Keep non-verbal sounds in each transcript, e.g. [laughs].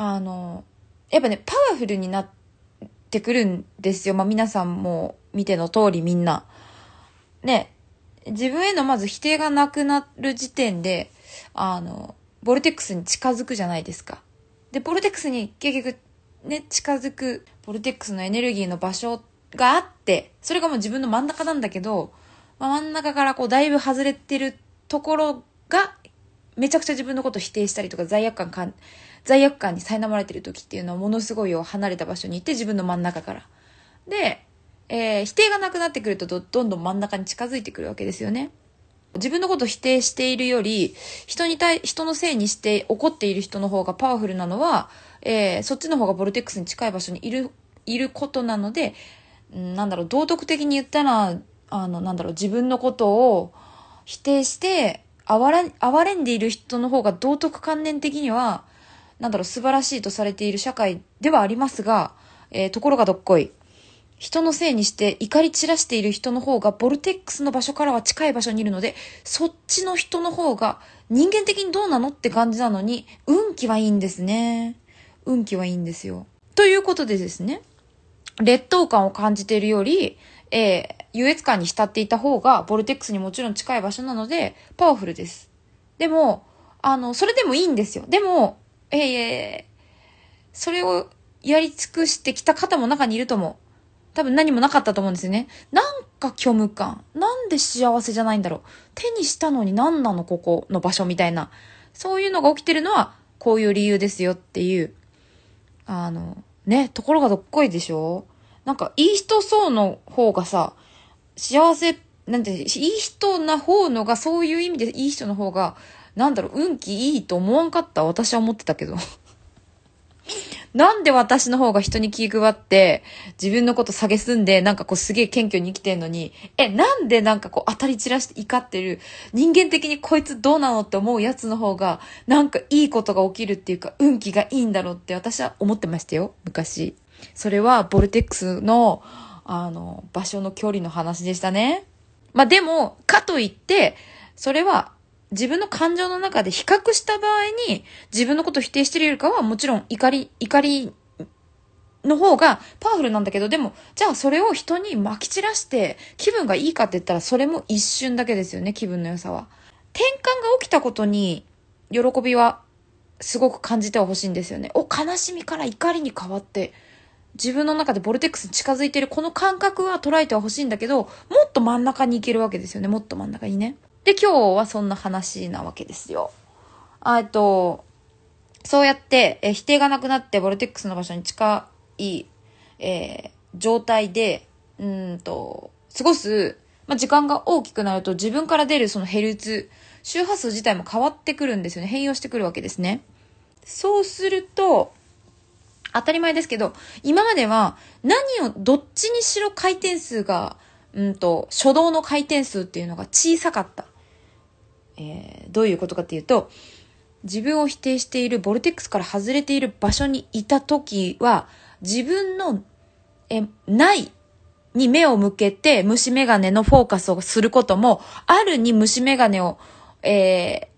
あの、やっぱね、パワフルになってくるんですよ。まあ、皆さんも見ての通りみんな。ね、自分へのまず否定がなくなる時点で、あの、ボルテックスに近づくじゃないですか。で、ボルテックスに結局ね、近づく、ボルテックスのエネルギーの場所があって、それがもう自分の真ん中なんだけど、まあ、真ん中からこうだいぶ外れてるところが、めちゃくちゃ自分のこと否定したりとか罪悪感感罪悪感に苛まれてる時っていうのはものすごい離れた場所に行って自分の真ん中から。で、えー、否定がなくなってくるとどんどん真ん中に近づいてくるわけですよね。自分のことを否定しているより、人に対、人のせいにして怒っている人の方がパワフルなのは、えー、そっちの方がボルテックスに近い場所にいる、いることなので、んなんだろう、道徳的に言ったら、あの、なんだろう、自分のことを否定して、哀れんでいる人の方が道徳観念的にはなんだろう、素晴らしいとされている社会ではありますが、えー、ところがどっこい。人のせいにして怒り散らしている人の方がボルテックスの場所からは近い場所にいるので、そっちの人の方が人間的にどうなのって感じなのに、運気はいいんですね。運気はいいんですよ。ということでですね、劣等感を感じているより、えー、優越感に浸っていた方が、ボルテックスにもちろん近い場所なので、パワフルです。でも、あの、それでもいいんですよ。でも、ええそれをやり尽くしてきた方も中にいると思う。多分何もなかったと思うんですよね。なんか虚無感。なんで幸せじゃないんだろう。手にしたのに何なのここの場所みたいな。そういうのが起きてるのは、こういう理由ですよっていう。あの、ね、ところがどっこいでしょなんか、いい人そうの方がさ、幸せっなんて、いい人な方のが、そういう意味でいい人の方が、なんだろう、運気いいと思わんかった私は思ってたけど。[laughs] なんで私の方が人に気配って、自分のこと下げすんで、なんかこうすげえ謙虚に生きてんのに、え、なんでなんかこう当たり散らして怒ってる、人間的にこいつどうなのって思うやつの方が、なんかいいことが起きるっていうか、運気がいいんだろうって私は思ってましたよ、昔。それはボルテックスの、あの、場所の距離の話でしたね。まあでも、かといって、それは自分の感情の中で比較した場合に自分のことを否定してるよりかはもちろん怒り、怒りの方がパワフルなんだけど、でも、じゃあそれを人に撒き散らして気分がいいかって言ったらそれも一瞬だけですよね、気分の良さは。転換が起きたことに喜びはすごく感じてはほしいんですよね。お、悲しみから怒りに変わって自分の中でボルテックスに近づいてるこの感覚は捉えてはほしいんだけど、もっと真ん中に行けるわけですよね。もっと真ん中にね。で、今日はそんな話なわけですよ。あと、そうやって、え否定がなくなってボルテックスの場所に近い、えー、状態で、うんと、過ごす、まあ、時間が大きくなると自分から出るそのヘルツ、周波数自体も変わってくるんですよね。変容してくるわけですね。そうすると、当たり前ですけど、今までは何を、どっちにしろ回転数が、うんと、初動の回転数っていうのが小さかった。えー、どういうことかっていうと、自分を否定しているボルテックスから外れている場所にいた時は、自分の、え、ないに目を向けて虫眼鏡のフォーカスをすることも、あるに虫眼鏡を、え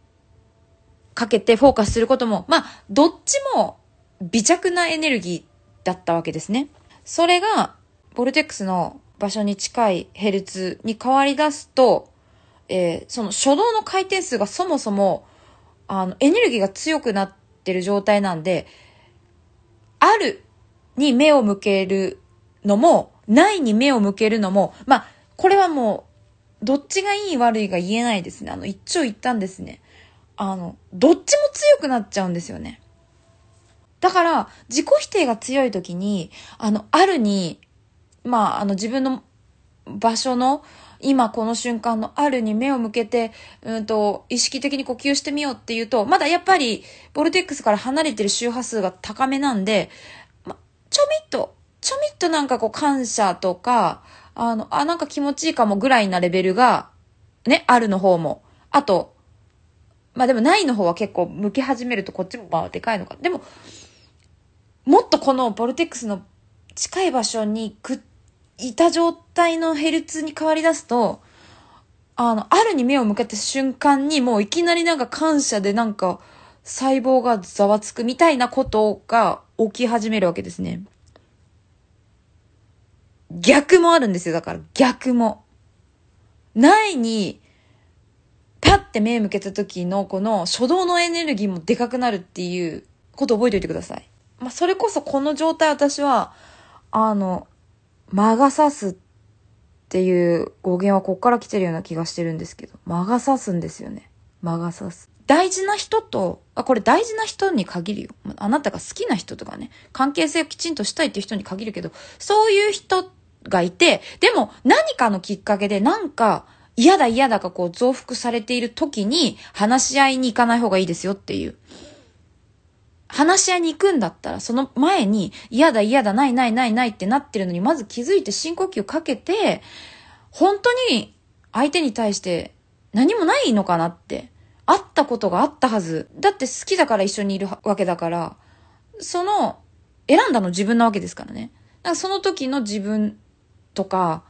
ー、かけてフォーカスすることも、まあ、どっちも微弱なエネルギーだったわけですね。それが、ボルテックスの場所に近いヘルツに変わり出すと、えー、その初動の回転数がそもそも、あの、エネルギーが強くなってる状態なんで、あるに目を向けるのも、ないに目を向けるのも、まあ、これはもう、どっちがいい悪いが言えないですね。あの、一長一短ですね。あの、どっちも強くなっちゃうんですよね。だから、自己否定が強い時に、あの、あるに、まあ、あの、自分の場所の、今この瞬間のあるに目を向けて、うんと、意識的に呼吸してみようっていうと、まだやっぱり、ボルテックスから離れてる周波数が高めなんで、ま、ちょみっと、ちょみっとなんかこう感謝とか、あの、あ、なんか気持ちいいかもぐらいなレベルが、ね、あるの方も。あと、まあでもないの方は結構向き始めるとこっちもまあでかいのか。でも、もっとこのボルテックスの近い場所にくいた状態のヘルツに変わり出すと、あの、あるに目を向けた瞬間にもういきなりなんか感謝でなんか細胞がざわつくみたいなことが起き始めるわけですね。逆もあるんですよ、だから逆も。ないに、パッて目向けた時のこの初動のエネルギーもでかくなるっていうこと覚えておいてください。まあ、それこそこの状態私は、あの、魔が差すっていう語源はこっから来てるような気がしてるんですけど、魔が差すんですよね。魔が差す。大事な人と、あ、これ大事な人に限るよ。あなたが好きな人とかね、関係性をきちんとしたいっていう人に限るけど、そういう人がいて、でも何かのきっかけでなんか、嫌だ嫌だがこう増幅されている時に話し合いに行かない方がいいですよっていう。話し合いに行くんだったら、その前に、嫌だ嫌だ、ないないないないってなってるのに、まず気づいて深呼吸かけて、本当に相手に対して何もないのかなって。あったことがあったはず。だって好きだから一緒にいるわけだから、その、選んだの自分なわけですからね。だからその時の自分とか、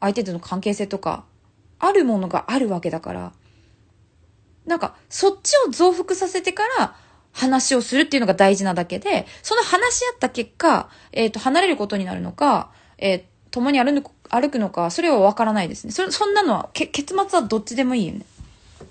相手との関係性とか、あるものがあるわけだから、なんか、そっちを増幅させてから、話をするっていうのが大事なだけで、その話し合った結果、えっ、ー、と、離れることになるのか、えー、共に歩く歩くのか、それはわからないですね。そ、そんなのは、け、結末はどっちでもいいよね。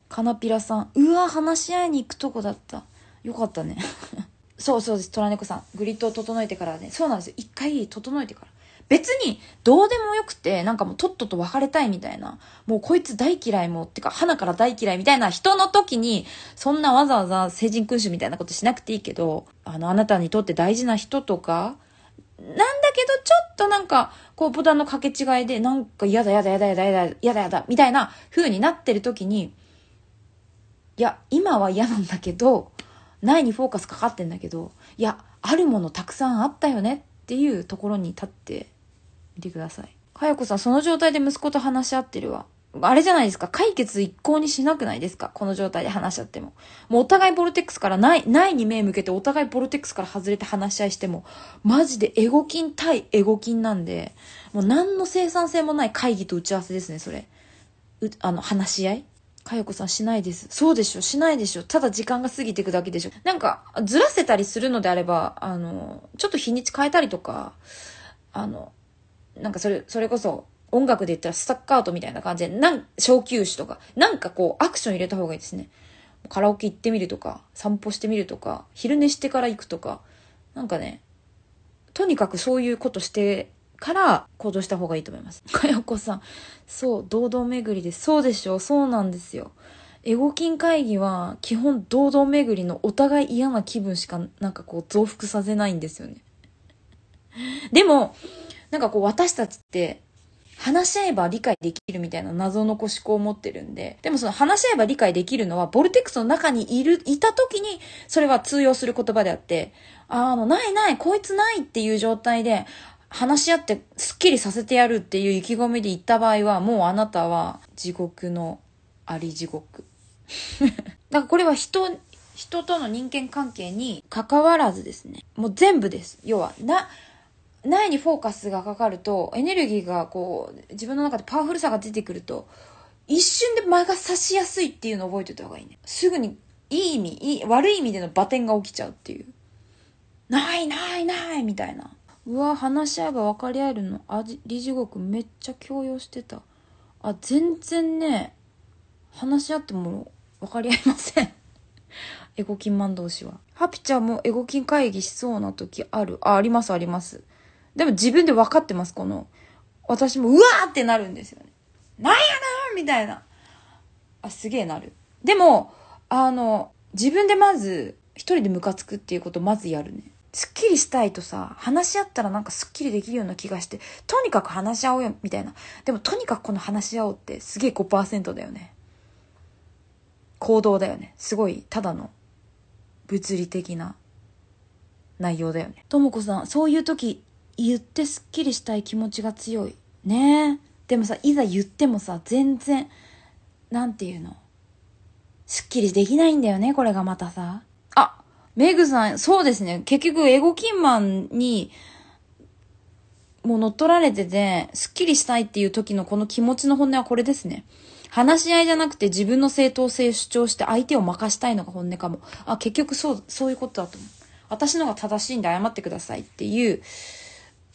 カナピラさん。うわ、話し合いに行くとこだった。よかったね。[laughs] そうそうです。虎猫さん。グリッドを整えてからね。そうなんですよ。一回整えてから。別にどうでもよくて、なんかもうとっとと別れたいみたいな、もうこいつ大嫌いもってか、花から大嫌いみたいな人の時に、そんなわざわざ成人君主みたいなことしなくていいけど、あの、あなたにとって大事な人とか、なんだけど、ちょっとなんか、こう、ボタンの掛け違いで、なんか、嫌だ嫌だ嫌だ嫌だ嫌だ、嫌だやだ、みたいな風になってる時に、いや、今は嫌なんだけど、ないにフォーカスかかってんだけど、いや、あるものたくさんあったよねっていうところに立って見てください。かよこさん、その状態で息子と話し合ってるわ。あれじゃないですか。解決一向にしなくないですかこの状態で話し合っても。もうお互いボルテックスからない、ないに目向けてお互いボルテックスから外れて話し合いしても、マジでエゴ菌対エゴ菌なんで、もう何の生産性もない会議と打ち合わせですね、それ。う、あの、話し合いかよこさんしないです。そうでしょしないでしょただ時間が過ぎていくだけでしょなんか、ずらせたりするのであれば、あの、ちょっと日にち変えたりとか、あの、なんかそれ、それこそ音楽で言ったらスタッカートみたいな感じで、なん、小休止とか、なんかこうアクション入れた方がいいですね。カラオケ行ってみるとか、散歩してみるとか、昼寝してから行くとか、なんかね、とにかくそういうことしてから行動した方がいいと思います。[laughs] かよこさん、そう、堂々巡りです。そうでしょそうなんですよ。エゴ金会議は基本堂々巡りのお互い嫌な気分しかなんかこう増幅させないんですよね。でも、なんかこう私たちって話し合えば理解できるみたいな謎の思考を持ってるんで、でもその話し合えば理解できるのは、ボルテックスの中にいる、いた時に、それは通用する言葉であって、あの、ないない、こいつないっていう状態で、話し合ってスッキリさせてやるっていう意気込みで言った場合は、もうあなたは地獄のあり地獄。だ [laughs] からこれは人、人との人間関係に関わらずですね。もう全部です。要は、な、いにフォーカスがかかると、エネルギーがこう、自分の中でパワフルさが出てくると、一瞬で間が差しやすいっていうのを覚えておいた方がいいね。すぐに、いい意味、いい、悪い意味でのバテンが起きちゃうっていう。ないないないみたいな。うわ、話し合えば分かり合えるの。あ、理事国めっちゃ強要してた。あ、全然ね、話し合っても分かり合いませんエゴキンマン同士は。ハピちゃんもエゴキン会議しそうな時あるあ、ありますあります。でも自分で分かってます、この。私もうわーってなるんですよね。なんやなみたいな。あ、すげえなる。でも、あの、自分でまず、一人でムカつくっていうことをまずやるね。すっきりしたいとさ、話し合ったらなんかすっきりできるような気がして、とにかく話し合おうよ、みたいな。でもとにかくこの話し合おうってすげえ5%だよね。行動だよね。すごい、ただの物理的な内容だよね。ともこさん、そういう時言ってすっきりしたい気持ちが強いねでもさいざ言ってもさ全然何て言うのすっきりできないんだよねこれがまたさあメグさんそうですね結局エゴキンマンにもう乗っ取られててすっきりしたいっていう時のこの気持ちの本音はこれですね話し合いじゃなくて自分の正当性を主張して相手を任したいのが本音かもあ結局そうそういうことだと思う私のが正しいんで謝ってくださいっていう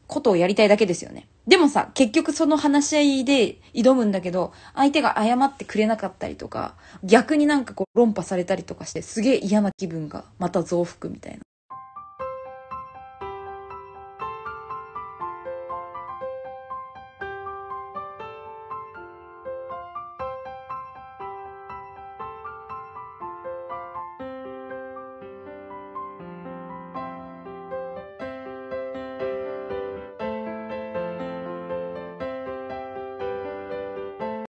ことをやりたいだけですよね。でもさ、結局その話し合いで挑むんだけど、相手が謝ってくれなかったりとか、逆になんかこう論破されたりとかして、すげえ嫌な気分がまた増幅みたいな。